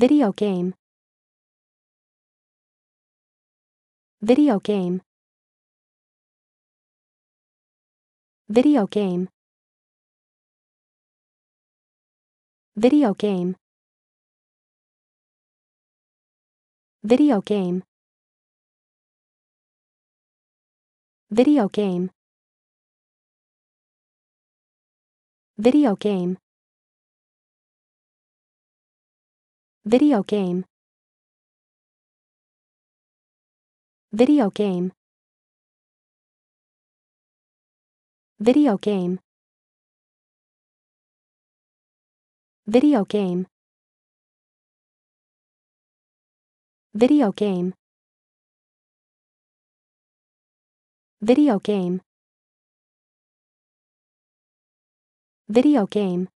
Video game. Video game. Video game. Video game. Video game. Video game. Video game. Video game. Video game. Video game. Video game. Video game. Video game. Video game.